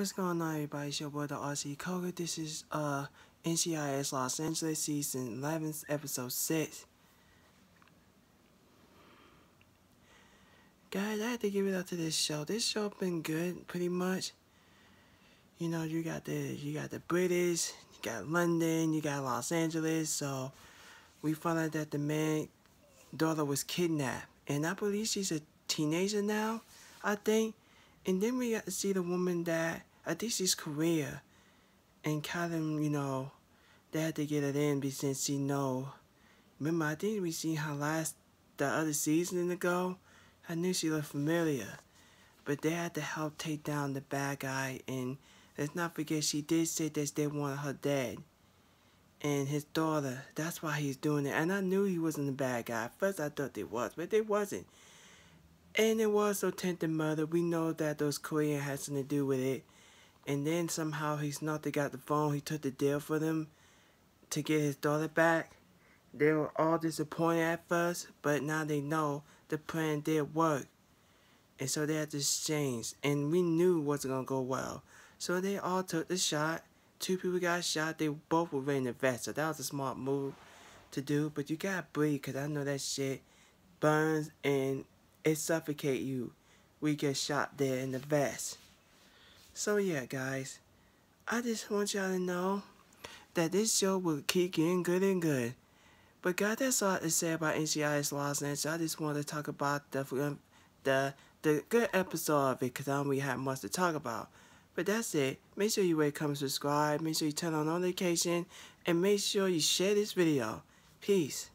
What's going on everybody, it's your boy the RC Koga. This is uh NCIS Los Angeles season 11, episode 6. Guys, I had to give it up to this show. This show been good, pretty much. You know, you got the you got the British, you got London, you got Los Angeles, so we found out that the man daughter was kidnapped. And I believe she's a teenager now, I think. And then we got to see the woman that I think it's Korea. And Colin, you know, they had to get it in since she know. Remember, I think we seen her last, the other season ago. I knew she looked familiar. But they had to help take down the bad guy. And let's not forget, she did say that they wanted her dead. And his daughter, that's why he's doing it. And I knew he wasn't a bad guy. At first, I thought they was, but they wasn't. And it was so attempted mother. We know that those Korean has something to do with it and then somehow he's not the got the phone he took the deal for them to get his daughter back they were all disappointed at first but now they know the plan did work and so they had to change and we knew it wasn't gonna go well so they all took the shot two people got shot they both were in the vest so that was a smart move to do but you gotta breathe because i know that shit burns and it suffocate you we get shot there in the vest so yeah, guys, I just want y'all to know that this show will keep getting good and good. But God, that's all I to say about NCIS Los Angeles. I just wanted to talk about the um, the the good episode of it because I don't really have much to talk about. But that's it. Make sure you rate, comment, subscribe. Make sure you turn on notification, and make sure you share this video. Peace.